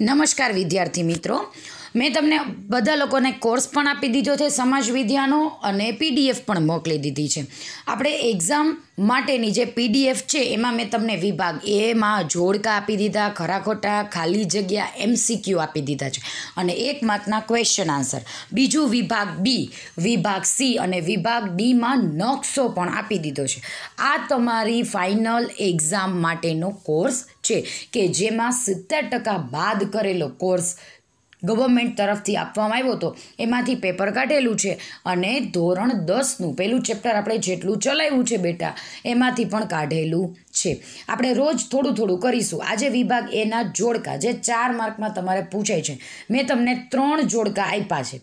નમસ્કાર વિદ્યાર્થી મિત્રો મેં તમને બધા લોકોને કોર્સ પણ આપી દીધો છે સમાજ વિદ્યાનો અને પીડીએફ પણ મોકલી દીધી છે આપણે એક્ઝામ માટેની જે પીડીએફ છે એમાં મેં તમને વિભાગ એમાં જોડકા આપી દીધા ખરા ખોટા ખાલી જગ્યા એમસીક્યુ આપી દીધા છે અને એક માર્કના ક્વેશ્ચન આન્સર બીજું વિભાગ બી વિભાગ સી અને વિભાગ ડીમાં નકશો પણ આપી દીધો છે આ તમારી ફાઇનલ એક્ઝામ માટેનો કોર્સ છે કે જેમાં સિત્તેર ટકા બાદ કરેલો કોર્સ ગવર્મેન્ટ તરફથી આપવામાં આવ્યો હતો એમાંથી પેપર કાઢેલું છે અને ધોરણ દસનું પહેલું ચેપ્ટર આપણે જેટલું ચલાવ્યું છે બેટા એમાંથી પણ કાઢેલું છે આપણે રોજ થોડું થોડું કરીશું આજે વિભાગ એના જોડકા જે ચાર માર્કમાં તમારે પૂછાય છે મેં તમને ત્રણ જોડકા આપ્યા છે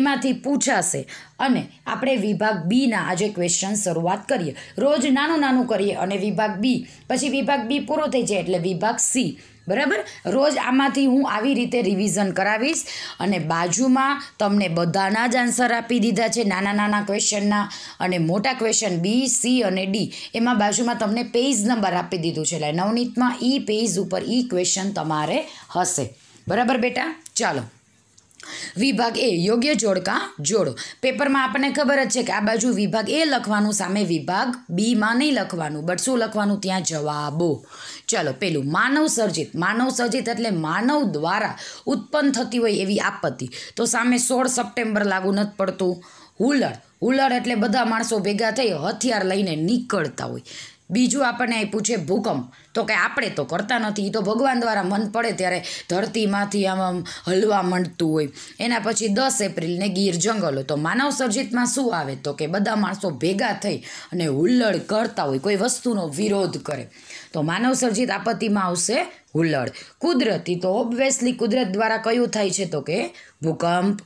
એમાંથી પૂછાશે અને આપણે વિભાગ બીના આજે ક્વેશ્ચન શરૂઆત કરીએ રોજ નાનું નાનું કરીએ અને વિભાગ બી પછી વિભાગ બી પૂરો થઈ જાય એટલે વિભાગ સી બરાબર રોજ આમાંથી હું આવી રીતે રિવિઝન કરાવીશ અને બાજુમાં તમને બધાના જ આન્સર આપી દીધા છે નાના નાના ક્વેશ્ચનના અને મોટા ક્વેશ્ચન બી સી અને ડી એમાં બાજુમાં તમને પેજ નંબર આપી દીધું છે એટલે નવનીતમાં ઈ પેજ ઉપર ઈ ક્વેશ્ચન તમારે હશે બરાબર બેટા ચાલો વિભાગ એ યોગ્ય જોડકા જોડો પેપરમાં આપણને ખબર જ છે કે આ બાજુ વિભાગ એ લખવાનું સામે વિભાગ બીમાં નહીં લખવાનું બટ શું લખવાનું ત્યાં જવાબો ચલો પેલું માનવ સર્જિત માનવ સર્જિત એટલે માનવ દ્વારા ઉત્પન્ન થતી હોય એવી આપત્તિ તો સામે સોળ સપ્ટેમ્બર લાગુ નથી પડતું હુલર હુલર એટલે બધા માણસો ભેગા થઈ હથિયાર લઈને નીકળતા હોય બીજું આપણને આપ્યું છે ભૂકંપ તો કે આપણે તો કરતા નથી એ તો ભગવાન દ્વારા મન પડે ત્યારે ધરતીમાંથી આમ આમ હલવા માંડતું હોય એના પછી દસ એપ્રિલને ગીર જંગલો તો માનવ સર્જિતમાં શું આવે તો કે બધા માણસો ભેગા થઈ અને હુલ્લડ કરતા હોય કોઈ વસ્તુનો વિરોધ કરે તો માનવ સર્જિત આપત્તિમાં આવશે હુલ્લડ કુદરતી તો ઓબ્વિયસલી કુદરત દ્વારા કયું થાય છે તો કે ભૂકંપ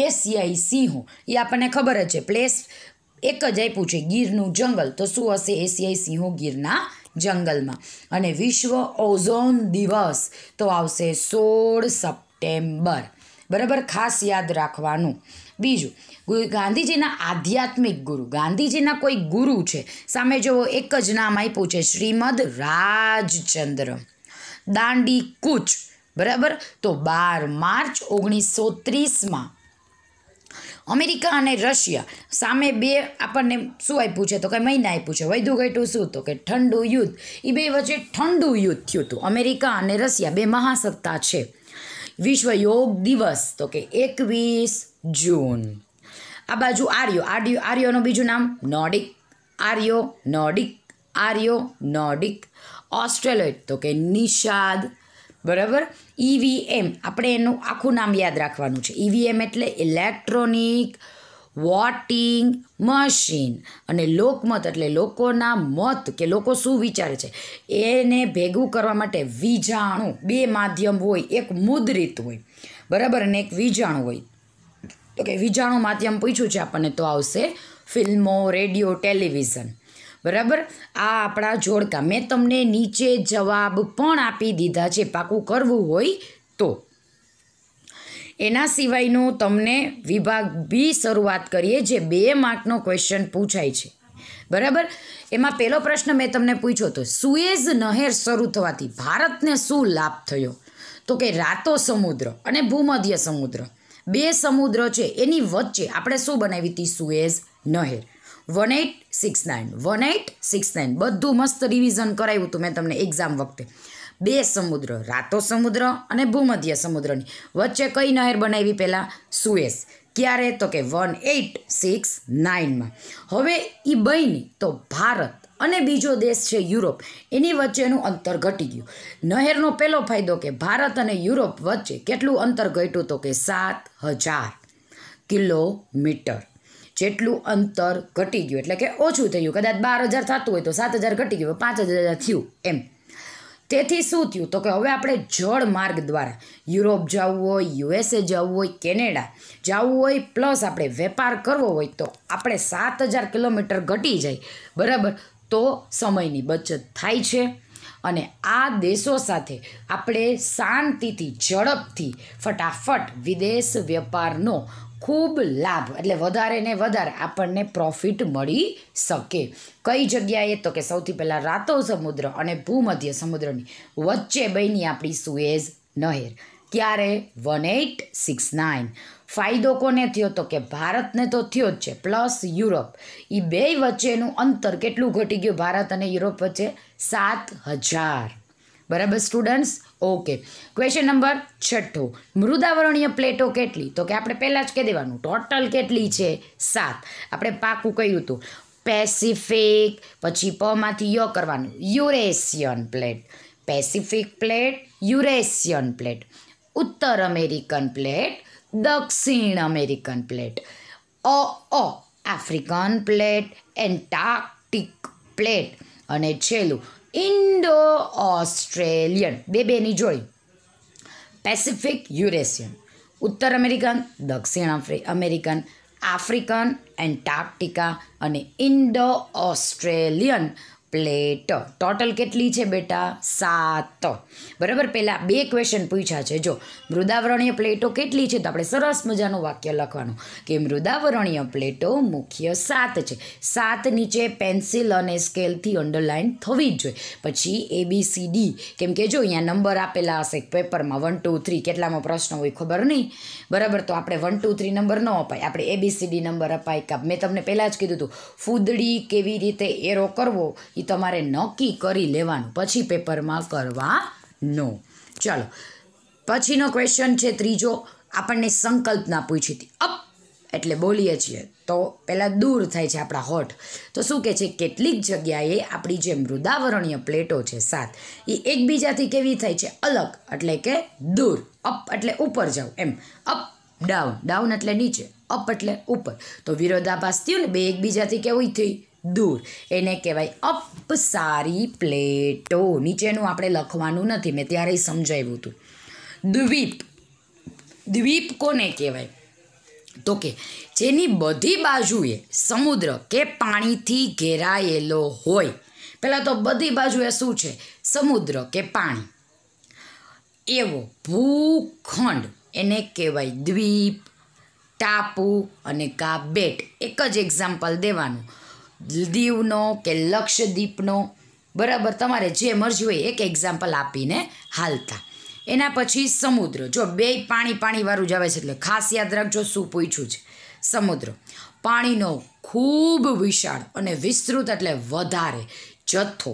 એ સિવાય સિંહો એ આપણને ખબર જ છે પ્લેસ એક જ આપ્યું છે ગીરનું જંગલ તો શું હશે એશિયાઈ સિંહો ગીરના જંગલમાં અને વિશ્વ ઓઝોન દિવસ તો આવશે સોળ સપ્ટેમ્બર બરાબર ખાસ યાદ રાખવાનું બીજું ગાંધીજીના આધ્યાત્મિક ગુરુ ગાંધીજીના કોઈ ગુરુ છે સામે જુઓ એક જ નામ આપ્યું છે શ્રીમદ રાજચંદ્ર દાંડી કૂચ બરાબર તો બાર માર્ચ ઓગણીસો ત્રીસમાં અમેરિકા અને રશિયા સામે બે આપણને શું આપ્યું છે તો કે મહિના આપ્યું છે વૈધું ઘટ્યું શું તો કે ઠંડુ યુદ્ધ એ બે વચ્ચે ઠંડુ યુદ્ધ થયું હતું અમેરિકા અને રશિયા બે મહાસત્તા છે વિશ્વ યોગ દિવસ તો કે એકવીસ જૂન આ બાજુ આર્યો આર્યો આર્યોનું બીજું નામ નોર્ડિક આર્યો નોર્ડિક આર્યો નોર્ડિક ઓસ્ટ્રેલોઇડ તો કે નિષાદ બરાબર ઈવીએમ e આપણે એનું આખું નામ યાદ રાખવાનું છે ઈવીએમ e એટલે ઇલેક્ટ્રોનિક વોટિંગ મશીન અને લોકમત એટલે લોકોના મત કે લોકો શું વિચારે છે એને ભેગું કરવા માટે વીજાણું બે માધ્યમ હોય એક મુદ્રિત હોય બરાબર અને એક વીજાણું હોય તો કે વીજાણું માધ્યમ પૂછ્યું છે આપણને તો આવશે ફિલ્મો રેડિયો ટેલિવિઝન બરાબર આ આપણા જોડકા મેં તમને નીચે જવાબ પણ આપી દીધા છે પાકું કરવું હોય તો એના સિવાયનું તમને વિભાગ બી શરૂઆત કરીએ જે બે માર્કનો ક્વેશ્ચન પૂછાય છે બરાબર એમાં પહેલો પ્રશ્ન મેં તમને પૂછ્યો હતો સુએઝ નહેર શરૂ થવાથી ભારતને શું લાભ થયો તો કે રાતો સમુદ્ર અને ભૂમધ્ય સમુદ્ર બે સમુદ્ર છે એની વચ્ચે આપણે શું બનાવી હતી સુએઝ નહેર one eight six nine one eight six nine બધું મસ્ત રિવિઝન કરાવ્યું હતું મેં તમને એક્ઝામ વખતે બે સમુદ્ર રાતો સમુદ્ર અને ભૂમધ્ય સમુદ્રની વચ્ચે કઈ નહેર બનાવી પહેલાં સુએસ ક્યારે તો કે વન એટ સિક્સ નાઇનમાં હવે એ બની તો ભારત અને બીજો દેશ છે યુરોપ એની વચ્ચેનું અંતર ઘટી ગયું નહેરનો પહેલો ફાયદો કે ભારત અને યુરોપ વચ્ચે કેટલું અંતર ઘટ્યું તો કે સાત હજાર કિલોમીટર જેટલું અંતર ઘટી ગયું એટલે કે ઓછું થયું કદાચ બાર હજાર થતું હોય તો સાત હજાર ઘટી ગયું પાંચ હજાર થયું એમ તેથી શું થયું તો કે હવે આપણે જળ માર્ગ દ્વારા યુરોપ જવું હોય યુએસએ જવું હોય કેનેડા જવું હોય પ્લસ આપણે વેપાર કરવો હોય તો આપણે સાત હજાર કિલોમીટર ઘટી જાય બરાબર તો સમયની બચત થાય છે અને આ દેશો સાથે આપણે શાંતિથી ઝડપથી ફટાફટ વિદેશ વેપારનો ખૂબ લાભ એટલે વધારે ને વધારે આપણને પ્રોફિટ મળી શકે કઈ જગ્યાએ તો કે સૌથી પહેલાં રાતો સમુદ્ર અને ભૂમધ્ય સમુદ્રની વચ્ચે બની આપણી સુએઝ નહેર ક્યારે વન એટ સિક્સ નાઇન ફાયદો કોને થયો તો કે ભારતને તો થયો જ છે પ્લસ યુરોપ એ બે વચ્ચેનું અંતર કેટલું ઘટી ગયું ભારત અને યુરોપ વચ્ચે સાત હજાર બરાબર સ્ટુડન્ટ્સ ઓકે ક્વેશ્ચન નંબર છઠ્ઠો મૃદાવરણીય પ્લેટો કેટલી તો કે આપણે પહેલાં જ કહી દેવાનું ટોટલ કેટલી છે સાત આપણે પાકું કહ્યું હતું પેસિફિક પછી પમાંથી ય કરવાનું Eurasian plate Pacific plate Eurasian plate ઉત્તર અમેરિકન પ્લેટ દક્ષિણ અમેરિકન પ્લેટ અ અ આફ્રિકન પ્લેટ એન્ટાર્કટિક પ્લેટ અને છેલ્લું ઇન્ડો ઓસ્ટ્રેલિયન બે બેની જોડી પેસિફિક યુરેશિયન ઉત્તર અમેરિકન દક્ષિણ આફ્રિ અમેરિકન આફ્રિકન એન્ટાર્કટિકા અને ઇન્ડો ઓસ્ટ્રેલિયન પ્લેટ ટોટલ કેટલી છે બેટા સાત બરાબર પહેલાં બે ક્વેશ્ચન પૂછ્યા છે જો મૃદાવરણીય પ્લેટો કેટલી છે તો આપણે સરસ મજાનું વાક્ય લખવાનું કે મૃદાવરણીય પ્લેટો મુખ્ય સાત છે સાત નીચે પેન્સિલ અને સ્કેલથી અંડરલાઇન થવી જ જોઈએ પછી એ બી સી ડી કેમ કે જો અહીંયા નંબર આપેલા હશે પેપરમાં વન ટુ થ્રી કેટલામાં પ્રશ્ન હોય ખબર નહીં બરાબર તો આપણે વન ટુ થ્રી નંબર ન અપાય આપણે A B C D number અપાય કાપ મેં તમને પહેલાં જ કીધું હતું ફૂદડી કેવી રીતે એરો કરવો એ એ તમારે નક્કી કરી લેવાનું પછી પેપરમાં કરવાનો ચાલો પછીનો ક્વેશ્ચન છે ત્રીજો આપણને સંકલ્પના પૂછી હતી અપ એટલે બોલીએ છીએ તો પહેલાં દૂર થાય છે આપણા હોઠ તો શું કહે છે કેટલીક જગ્યાએ આપણી જે મૃદાવરણીય પ્લેટો છે સાત એ એકબીજાથી કેવી થાય છે અલગ એટલે કે દૂર અપ એટલે ઉપર જાવ એમ અપ ડાઉન ડાઉન એટલે નીચે અપ એટલે ઉપર તો વિરોધાભાસ થયું ને બે એકબીજાથી કેવી થઈ દૂર એને કહેવાય અપસારી પ્લેટો નીચેનું આપણે લખવાનું નથી મેં ત્યારે સમજાવ્યું હતું દ્વીપ દ્વીપ કોને કહેવાય તો કે જેની બધી બાજુએ સમુદ્ર કે પાણીથી ઘેરાયેલો હોય પહેલાં તો બધી બાજુએ શું છે સમુદ્ર કે પાણી એવો ભૂખંડ એને કહેવાય દ્વીપ ટાપુ અને કા બેટ એક જ એક્ઝામ્પલ દેવાનું દીવનો કે લક્ષદ્વીપનો બરાબર તમારે જે મરજી હોય એક એક્ઝામ્પલ આપીને હાલતા એના પછી સમુદ્ર જો બે પાણી પાણીવાળું જ આવે છે એટલે ખાસ યાદ રાખજો શું પૂછ્યું છે સમુદ્ર પાણીનો ખૂબ વિશાળ અને વિસ્તૃત એટલે વધારે જથ્થો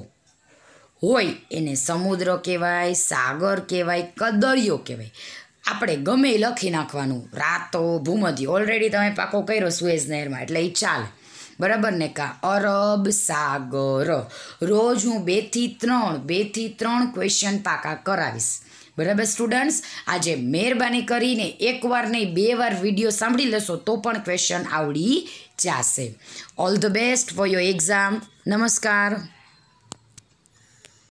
હોય એને સમુદ્ર કહેવાય સાગર કહેવાય કદળિયો કહેવાય આપણે ગમે લખી નાખવાનું રાતો ભૂમધી ઓલરેડી તમે પાકો કર્યો સુએઝ નહેરમાં એટલે એ ચાલે બરાબર ને કા અરબ સાગર રોજ હું બેથી ત્રણ બેથી ત્રણ ક્વેશ્ચન પાકા કરાવીશ બરાબર સ્ટુડન્ટ્સ આજે મહેરબાની કરીને એકવાર નહીં બે વાર વિડીયો સાંભળી લેશો તો પણ ક્વેશ્ચન આવડી જશે all the best for your exam નમસ્કાર